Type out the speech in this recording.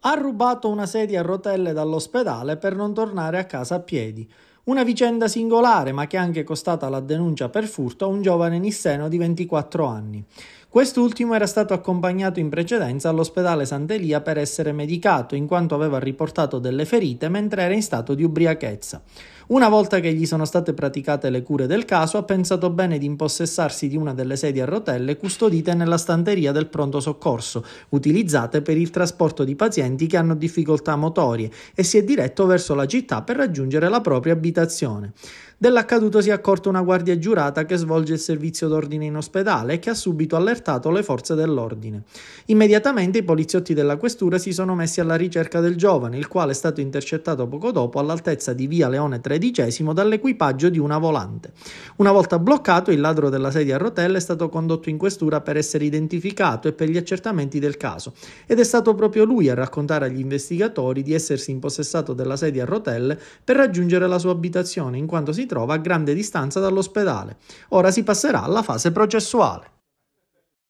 ha rubato una sedia a rotelle dall'ospedale per non tornare a casa a piedi. Una vicenda singolare, ma che ha anche costata la denuncia per furto a un giovane nisseno di 24 anni. Quest'ultimo era stato accompagnato in precedenza all'ospedale Sant'Elia per essere medicato, in quanto aveva riportato delle ferite mentre era in stato di ubriachezza. Una volta che gli sono state praticate le cure del caso, ha pensato bene di impossessarsi di una delle sedie a rotelle custodite nella stanteria del pronto soccorso, utilizzate per il trasporto di pazienti che hanno difficoltà motorie, e si è diretto verso la città per raggiungere la propria abitazione meditazione. Dell'accaduto si è accorta una guardia giurata che svolge il servizio d'ordine in ospedale e che ha subito allertato le forze dell'ordine. Immediatamente i poliziotti della questura si sono messi alla ricerca del giovane, il quale è stato intercettato poco dopo all'altezza di via Leone XIII dall'equipaggio di una volante. Una volta bloccato, il ladro della sedia a rotelle è stato condotto in questura per essere identificato e per gli accertamenti del caso, ed è stato proprio lui a raccontare agli investigatori di essersi impossessato della sedia a rotelle per raggiungere la sua abitazione, in quanto si trova a grande distanza dall'ospedale. Ora si passerà alla fase processuale.